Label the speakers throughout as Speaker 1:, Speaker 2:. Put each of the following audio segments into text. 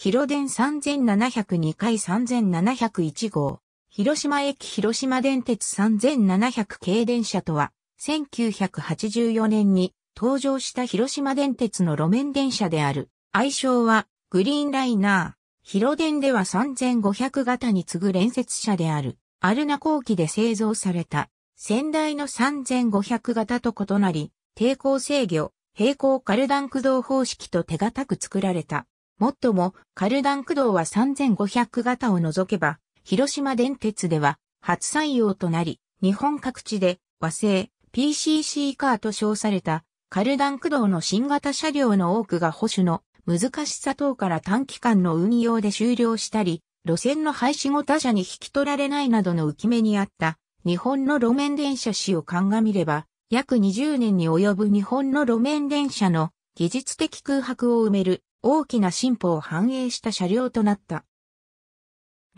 Speaker 1: 広電3702回3701号、広島駅広島電鉄3700系電車とは、1984年に登場した広島電鉄の路面電車である。愛称は、グリーンライナー。広電では3500型に次ぐ連接車である。アルナ後期で製造された。先代の3500型と異なり、抵抗制御、平行カルダン駆動方式と手堅く作られた。もっとも、カルダン駆動は3500型を除けば、広島電鉄では初採用となり、日本各地で和製 PCC カーと称されたカルダン駆動の新型車両の多くが保守の難しさ等から短期間の運用で終了したり、路線の廃止後他社に引き取られないなどの浮き目にあった日本の路面電車史を鑑みれば、約20年に及ぶ日本の路面電車の技術的空白を埋める大きな進歩を反映した車両となった。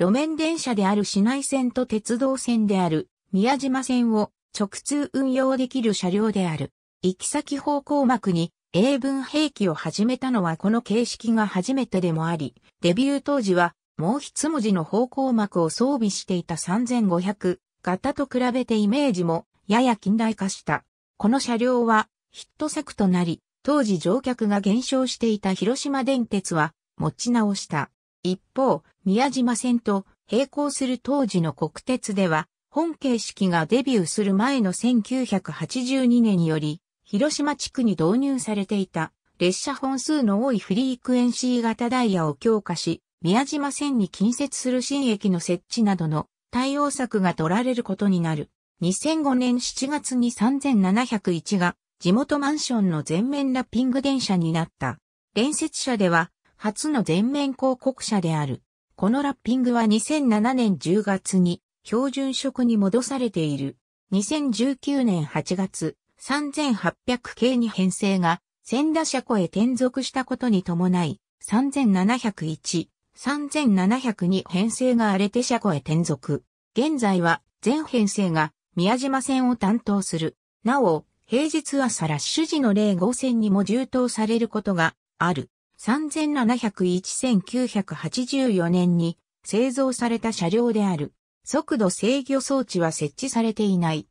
Speaker 1: 路面電車である市内線と鉄道線である宮島線を直通運用できる車両である。行き先方向幕に英文兵器を始めたのはこの形式が初めてでもあり、デビュー当時はもう一文字の方向幕を装備していた3500型と比べてイメージもやや近代化した。この車両はヒット作となり、当時乗客が減少していた広島電鉄は持ち直した。一方、宮島線と並行する当時の国鉄では、本形式がデビューする前の1982年により、広島地区に導入されていた列車本数の多いフリークエンシー型ダイヤを強化し、宮島線に近接する新駅の設置などの対応策が取られることになる。2005年7月に3701が地元マンションの全面ラッピング電車になった。連接車では、初の全面広告車である。このラッピングは2007年10月に、標準色に戻されている。2019年8月、3800系に編成が、千田車庫へ転属したことに伴い、3701、3702編成が荒れて車庫へ転属。現在は全編成が宮島線を担当する。なお、平日朝ラッシュ時の例。号線にも充当されることがある。3701-1984年に製造された車両である。速度制御装置は設置されていない。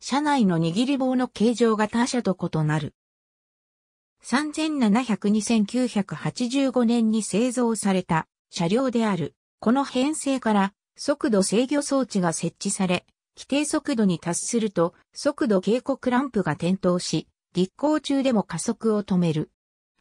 Speaker 1: 車内の握り棒の形状が他社と異なる。3702-1985年に製造された車両である。この編成から速度制御装置が設置され、規定速度に達すると、速度警告ランプが点灯し、立行中でも加速を止める。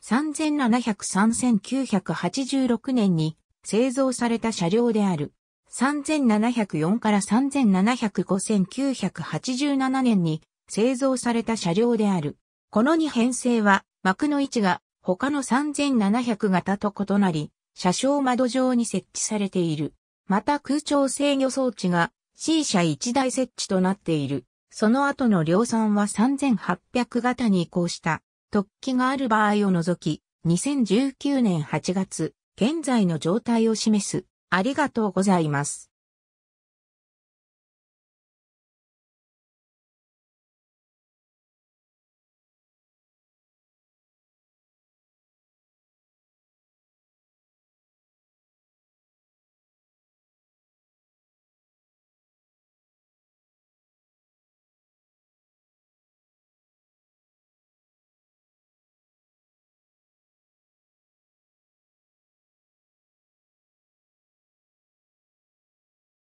Speaker 1: 3703986年に製造された車両である。3704から3705-1987年に製造された車両である。この2編成は幕の位置が他の3700型と異なり、車掌窓上に設置されている。また空調制御装置が C 社1台設置となっている。その後の量産は3800型に移行した。突起がある場合を除き、2019年8月、現在の状態を示す。ありがとうございます。